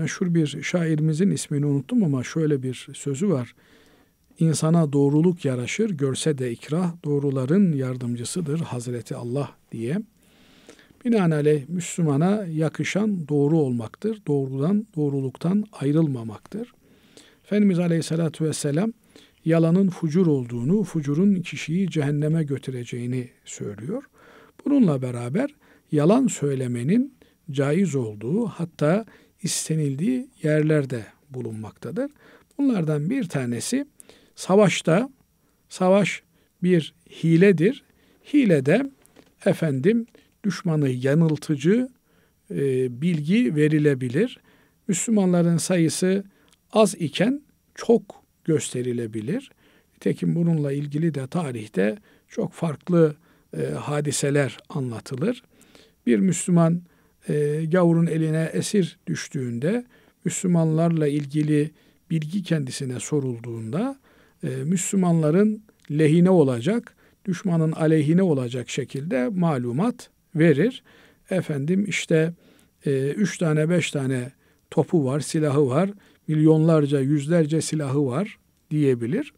meşhur bir şairimizin ismini unuttum ama şöyle bir sözü var. İnsana doğruluk yaraşır, görse de ikrah, doğruların yardımcısıdır Hazreti Allah diye. Binaenaleyh Müslümana yakışan doğru olmaktır. Doğrudan, doğruluktan ayrılmamaktır. Efendimiz Aleyhisselatü Vesselam yalanın fucur olduğunu, fucurun kişiyi cehenneme götüreceğini söylüyor. Bununla beraber yalan söylemenin caiz olduğu hatta istenildiği yerlerde bulunmaktadır. Bunlardan bir tanesi savaşta savaş bir hiledir. Hilede efendim düşmanı yanıltıcı e, bilgi verilebilir. Müslümanların sayısı az iken çok gösterilebilir. Tekin bununla ilgili de tarihte çok farklı e, hadiseler anlatılır. Bir Müslüman e, gavurun eline esir düştüğünde Müslümanlarla ilgili bilgi kendisine sorulduğunda e, Müslümanların lehine olacak, düşmanın aleyhine olacak şekilde malumat verir. Efendim işte e, üç tane beş tane topu var, silahı var, milyonlarca, yüzlerce silahı var diyebilir.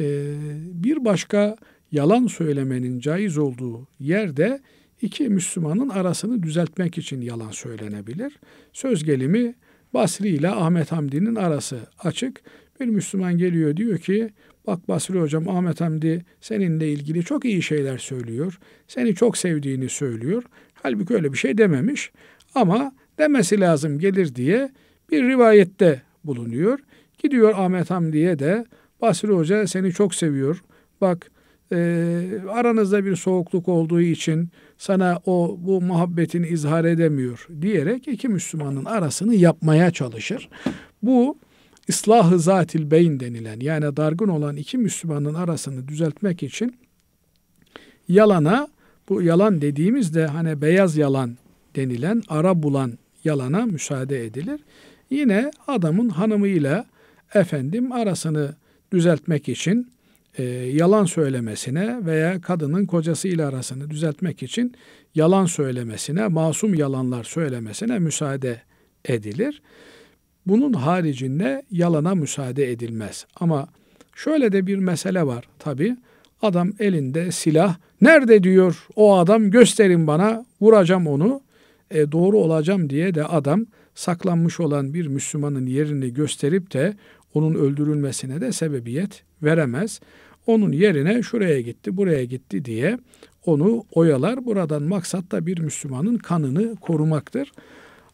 E, bir başka yalan söylemenin caiz olduğu yerde iki Müslümanın arasını düzeltmek için yalan söylenebilir. Söz gelimi Basri ile Ahmet Hamdi'nin arası açık. Bir Müslüman geliyor diyor ki bak Basri hocam Ahmet Hamdi seninle ilgili çok iyi şeyler söylüyor. Seni çok sevdiğini söylüyor. Halbuki öyle bir şey dememiş ama demesi lazım gelir diye bir rivayette bulunuyor. Gidiyor Ahmet Hamdi'ye de Basri Hoca seni çok seviyor. Bak e, aranızda bir soğukluk olduğu için sana o bu muhabbetini izhar edemiyor diyerek iki Müslümanın arasını yapmaya çalışır. Bu ıslahı zatil beyin denilen yani dargın olan iki Müslümanın arasını düzeltmek için yalana bu yalan dediğimizde hani beyaz yalan denilen ara bulan yalana müsaade edilir. Yine adamın hanımıyla efendim arasını düzeltmek için e, yalan söylemesine veya kadının kocası ile arasını düzeltmek için yalan söylemesine, masum yalanlar söylemesine müsaade edilir. Bunun haricinde yalana müsaade edilmez. Ama şöyle de bir mesele var tabi. Adam elinde silah. Nerede diyor o adam gösterin bana vuracağım onu. E, doğru olacağım diye de adam saklanmış olan bir Müslümanın yerini gösterip de onun öldürülmesine de sebebiyet veremez. Onun yerine şuraya gitti, buraya gitti diye onu oyalar. Buradan maksat da bir Müslümanın kanını korumaktır.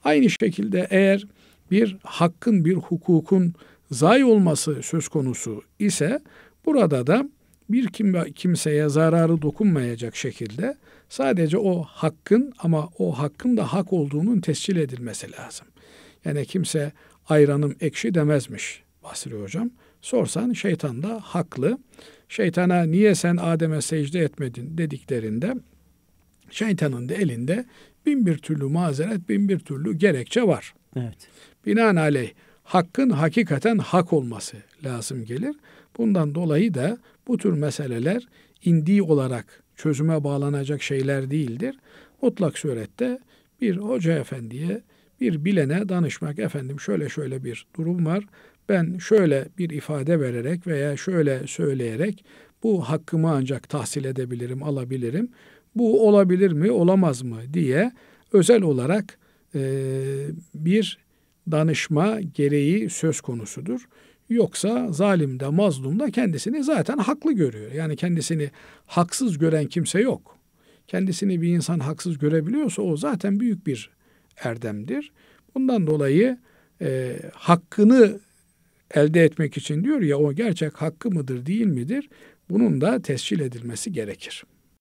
Aynı şekilde eğer bir hakkın, bir hukukun zayi olması söz konusu ise burada da bir kimseye zararı dokunmayacak şekilde sadece o hakkın ama o hakkın da hak olduğunun tescil edilmesi lazım. Yani kimse ayranım ekşi demezmiş. Basri hocam. Sorsan şeytan da haklı. Şeytana niye sen Adem'e secde etmedin dediklerinde şeytanın da elinde bin bir türlü mazeret, bin bir türlü gerekçe var. Evet. Binaenaleyh hakkın hakikaten hak olması lazım gelir. Bundan dolayı da bu tür meseleler indi olarak çözüme bağlanacak şeyler değildir. Mutlak surette bir hoca efendiye, bir bilene danışmak efendim şöyle şöyle bir durum var ben şöyle bir ifade vererek veya şöyle söyleyerek bu hakkımı ancak tahsil edebilirim, alabilirim. Bu olabilir mi, olamaz mı diye özel olarak e, bir danışma gereği söz konusudur. Yoksa zalim de mazlum da kendisini zaten haklı görüyor. Yani kendisini haksız gören kimse yok. Kendisini bir insan haksız görebiliyorsa o zaten büyük bir erdemdir. Bundan dolayı e, hakkını elde etmek için diyor ya o gerçek hakkı mıdır değil midir? Bunun da tescil edilmesi gerekir.